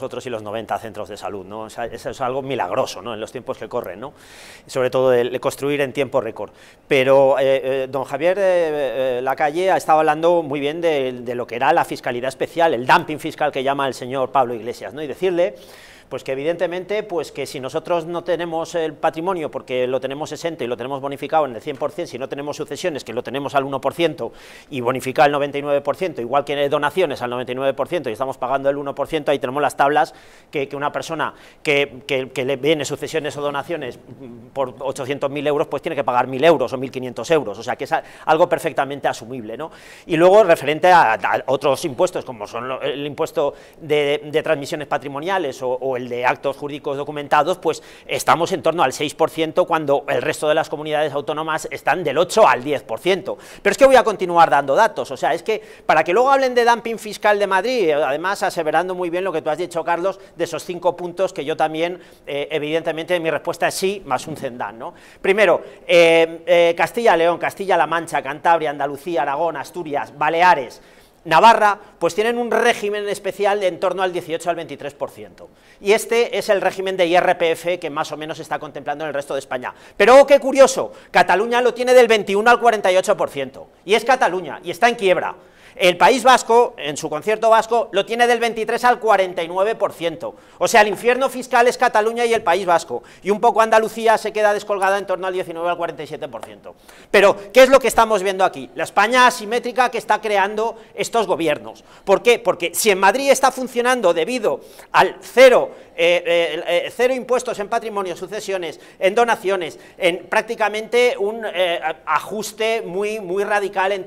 nosotros y los 90 centros de salud, ¿no? eso es algo milagroso, ¿no? En los tiempos que corren, ¿no? Sobre todo de construir en tiempo récord. Pero eh, eh, don Javier eh, Lacalle ha estado hablando muy bien de, lo que era la fiscalidad especial, el dumping fiscal que llama el señor Pablo Iglesias, ¿no? Y decirle pues que evidentemente, pues que si nosotros no tenemos el patrimonio porque lo tenemos 60 y lo tenemos bonificado en el 100%, si no tenemos sucesiones que lo tenemos al 1% y bonifica al 99%, igual que donaciones al 99% y estamos pagando el 1%, ahí tenemos las hablas que, una persona que, le viene sucesiones o donaciones por 800.000 euros, pues tiene que pagar 1.000 euros o 1.500 euros, o sea que es algo perfectamente asumible. ¿no? Y luego referente a, otros impuestos, como son el impuesto de, transmisiones patrimoniales o, el de actos jurídicos documentados, pues estamos en torno al 6% cuando el resto de las comunidades autónomas están del 8 al 10%. Pero es que voy a continuar dando datos, o sea, es que para que luego hablen de dumping fiscal de Madrid, además aseverando muy bien lo que tú has dicho, Carlos, de esos cinco puntos que yo también, eh, evidentemente, mi respuesta es sí, más un zendán, ¿no? Primero, eh, eh, Castilla-León, Castilla-La Mancha, Cantabria, Andalucía, Aragón, Asturias, Baleares, Navarra, pues tienen un régimen especial de en torno al 18 al 23%. Y este es el régimen de IRPF que más o menos se está contemplando en el resto de España. Pero oh, qué curioso, Cataluña lo tiene del 21 al 48%, y es Cataluña, y está en quiebra. El País Vasco, en su concierto vasco, lo tiene del 23 al 49%. O sea, el infierno fiscal es Cataluña y el País Vasco. Y un poco Andalucía se queda descolgada en torno al 19 al 47%. Pero, ¿qué es lo que estamos viendo aquí? La España asimétrica que está creando estos gobiernos. ¿Por qué? Porque si en Madrid está funcionando debido al cero, eh, eh, eh, cero impuestos en patrimonio, sucesiones, en donaciones, en prácticamente un ajuste muy, muy radical en